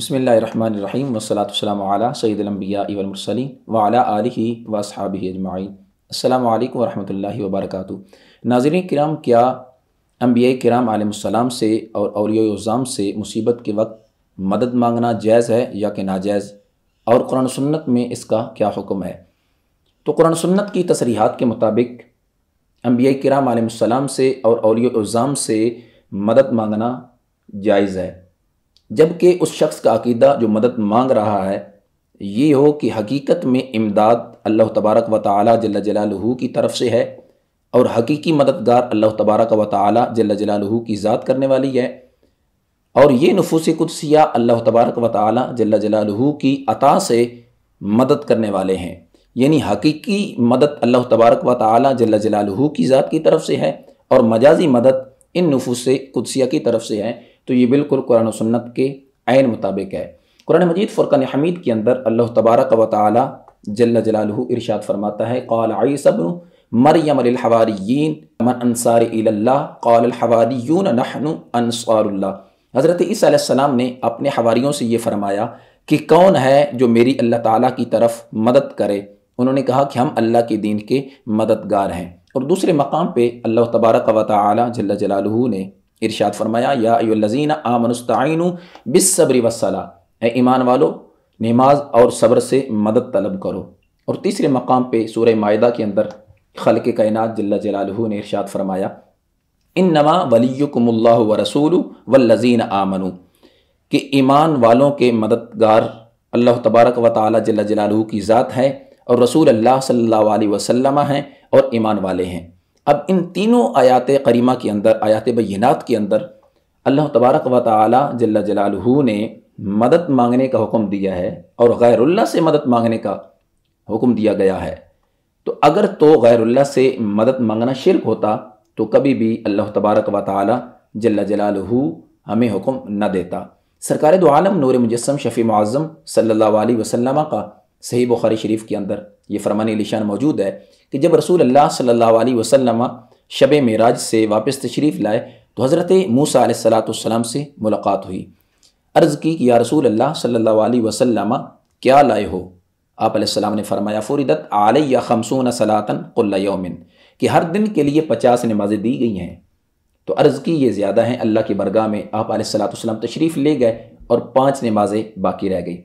बसमीम वसलातम सईदम्बिया इवलमसली वाला आलि वसहाबी अजमाई अल्लाम वरहमल वबरक नाजर कराम क्या अम्बिया कराम आलम से और अलियाज़ाम से मुसीबत के वक्त मदद मांगना जायज़ है या कि नाजायज़ और कुरान सुन्नत में इसका क्या हुक्म है तो कुरान सुन्नत की तसरीहत के मुताबिक अम्बिया कराम आलम से और अलियाज़ाम से मदद मांगना जायज़ है जबकि उस शख्स का अकीदा जो मदद मांग रहा है ये हो कि हकीकत में इमदाद अल्लाह तबारक व ताली जल जलालहू की तरफ से है और हकीकी मददगार अल्लाह तबारक व ताली जल जलालहू की ज़ात करने वाली है और ये नफूस कुदसिया अल्लाह तबारक व ताली जल जलालहू की अता से मदद करने वाले हैं यानी हकीकी मदद अल्लाह तबारक व ताली जल जलालहू की ज़ात की तरफ से है और मजाजी मदद इन नफूस कुदसिया की तरफ से है तो ये बिल्कुल कुरान सन्नत के आयन मुताबिक है कुरान मजीद फ़ुरक़ान हमीद के अंदर अल्लाह तबारक व ताली जल्ल जलालहू इरशाद फरमाता है कौल आई सबन मरियम हवारीन मन अनसार नहनु हज़रत ईसीम ने अपने हवारीयों से ये फ़रमाया कि कौन है जो मेरी अल्लाह ताला की तरफ मदद करे उन्होंने कहा कि हम अल्लाह के दीन के मददगार हैं और दूसरे मकाम पर अल्लाह तबारक व ताली जल्ला जलालहू ने इरशाद फरमाया या लजीना आमनस्ताइन बिसब्री वसला ईमान वालो नमाज और सब्र से मदद तलब करो और तीसरे मकाम पर सूर मायदा के अंदर खल के कायनत जिला जलालहू ने इरशाद फरमाया इन नमा वलीकमल्ला व रसूल व लजीन आमनु कि ईमान वालों के मददगार अल्लाह तबारक व ताली जल्ला जलालहू की ज़ात है और रसूल अल्लाह सल्ला वसम हैं और ईमान वाले हैं अब इन तीनों आयात करीमा के अंदर आयात बैनात के अंदर अल्लाह तबारक व ताली जल्ला जलालहू ने मदद मांगने का हुक्म दिया है और गैरुल्ला से मदद मांगने का हुक्म दिया गया है तो अगर तो गैरुल्ला से मदद मांगना शिरक होता तो कभी भी अल्लाह तबारक व ताली जल्ला जलालहू हमें हुक्म न देता सरकार दो आलम नूर मुजस्म शफ़ी मज़म सल्ला वसलमा का सही बुखारी शरीफ के अंदर ये फरमान निशान मौजूद है कि जब रसूल अल्लाह सल्लल्लाहु अलैहि वसल्लम शब मेराज से वापस तशरीफ़ लाए तो हज़रत मूसा सलातम से मुलाकात हुई अर्ज़ की कि या रसूल अल्लाह सल्ला वसम क्या लाए हो आप ने फरमाया फ़ुरदत आलिया खमसून सलातन यौमिन कि हर दिन के लिए पचास नमाज़ें दी गई हैं तो अर्ज़ की ये ज़्यादा हैं अल्लाह की बरगाह में आप सलाम तशरीफ़ ले गए और पाँच नमाज़ें बाकी रह गई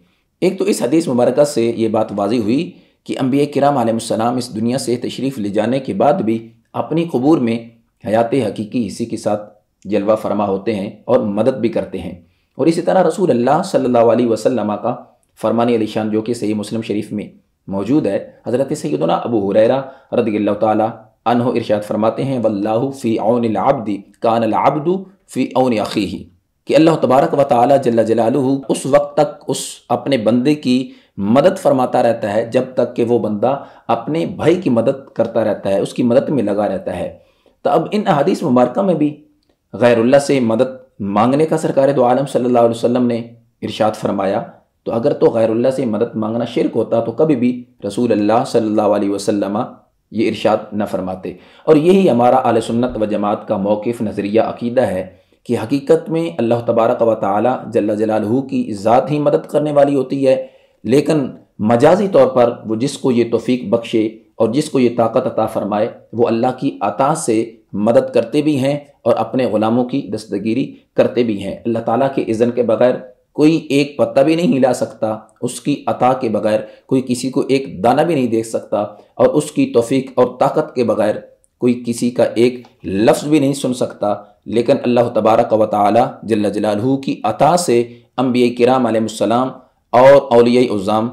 एक तो इस हदीस मुबारक से ये बात वाजी हुई कि अम्बी कराम आलम इस दुनिया से तशरीफ़ ले जाने के बाद भी अपनी कबूर में हयात हकीकी हिस्सी के साथ जलवा फरमा होते हैं और मदद भी करते हैं और इसी तरह रसूल अल्लाह सल्ला वसलम का फरमान अलीशान जो कि सही मुस्लिम शरीफ में मौजूद है हज़रत सैदना अबू हुररा रदल तन इर्शाद फरमाते हैं वल्लाह फ़ी औन आबदी फ़ी ओन अखी कि अल्लाह तबारक व ताली जल्ला जलालू उस वक्त तक उस अपने बंदे की मदद फरमाता रहता है जब तक कि वो बंदा अपने भाई की मदद करता रहता है उसकी मदद में लगा रहता है तो अब इन अहादीस मुबारक में भी गैरुल्ला से मदद मांगने का सरकार दो आलम सल्ला वसम ने इरशाद फरमाया तो अगर तो गैरुल्ला से मदद मांगना शिरक होता तो कभी भी रसूल अल्लाह सल्ला वसम ये इरशाद न फरमाते और यही हमारा आल सुन्नत व जमात का मौकफ़ नज़रिया अकीदा है कि हकीकत में अल्लाह तबारक व ताली जल्ला जलालहू की ज़ात ही मदद करने वाली होती है लेकिन मजाजी तौर पर वो जिसको ये तोफ़ी बख्शे और जिसको ये ताकत अता फ़रमाए वो अल्लाह की अता से मदद करते भी हैं और अपने ग़ुलामों की दस्तगिरी करते भी हैं अल्लाह ताला के इज़न के बगैर कोई एक पत्ता भी नहीं हिला सकता उसकी अता के बगैर कोई किसी को एक दाना भी नहीं देख सकता और उसकी तोफ़ी और ताकत के बगैर कोई किसी का एक लफ्ज़ भी नहीं सुन सकता लेकिन अल्लाह तबारक व ताली जल्ला जलालहू की अता से अम्बिया कराम और अलिया उज़ाम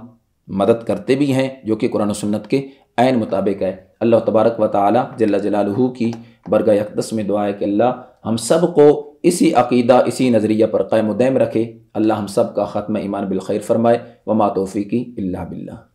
मदद करते भी हैं जो कि कुरान सुन्नत के आन मुताबिक है अल्लाह तबारक व ताली जल्ला जलालहू की बरगा अकदस में दुआ है कि अल्लाह हम सब को इसी अकीदा इसी नज़रिया पर कैम रखे अल्लाह हम सब का ख़त्म ईमान बिलखैर फरमाए व मा तोफ़ी की अल्ला बिल्ला